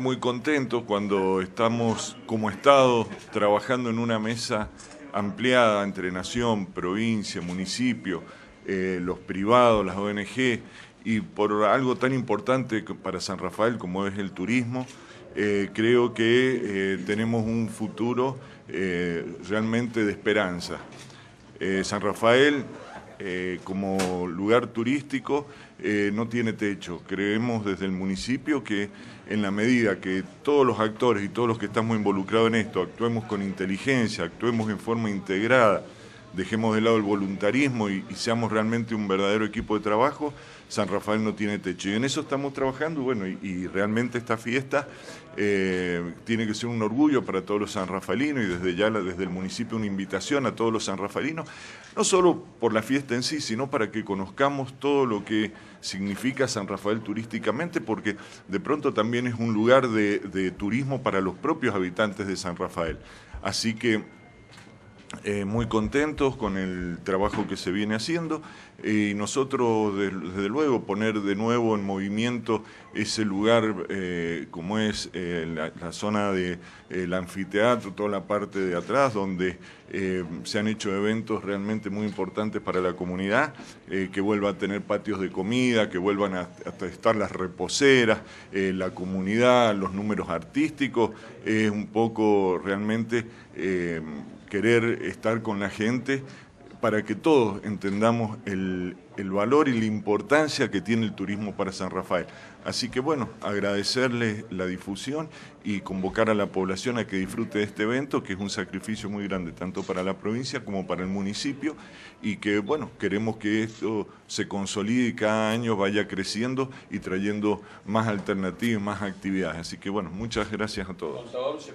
muy contentos cuando estamos como Estado trabajando en una mesa ampliada entre nación, provincia, municipio, eh, los privados, las ONG y por algo tan importante para San Rafael como es el turismo. Eh, creo que eh, tenemos un futuro realmente de esperanza. San Rafael eh, como lugar turístico eh, no tiene techo. Creemos desde el municipio que en la medida que todos los actores y todos los que estamos involucrados en esto actuemos con inteligencia, actuemos en forma integrada, dejemos de lado el voluntarismo y, seamos realmente un verdadero equipo de trabajo, San Rafael no tiene techo. Y en eso estamos trabajando, bueno, y, realmente esta fiesta eh, tiene que ser un orgullo para todos los sanrafalinos y desde ya desde el municipio una invitación a todos los sanrafalinos, no solo por la fiesta en sí, sino para que conozcamos todo lo que significa San Rafael turísticamente, porque de pronto también es un lugar de, de turismo para los propios habitantes de San Rafael. Así que eh, muy contentos con el trabajo que se viene haciendo y nosotros desde luego poner de nuevo en movimiento ese lugar eh, como es eh, la, zona del anfiteatro, toda la parte de atrás donde se han hecho eventos realmente muy importantes para la comunidad, que vuelva a tener patios de comida, que vuelvan a, a estar las reposeras, la comunidad, los números artísticos, es un poco realmente querer estar con la gente para que todos entendamos el, valor y la importancia que tiene el turismo para San Rafael. Así que bueno, agradecerles la difusión y convocar a la población a que disfrute de este evento, que es un sacrificio muy grande tanto para la provincia como para el municipio y que bueno, queremos que esto se consolide y cada año vaya creciendo y trayendo más alternativas, y más actividades. Así que bueno, muchas gracias a todos.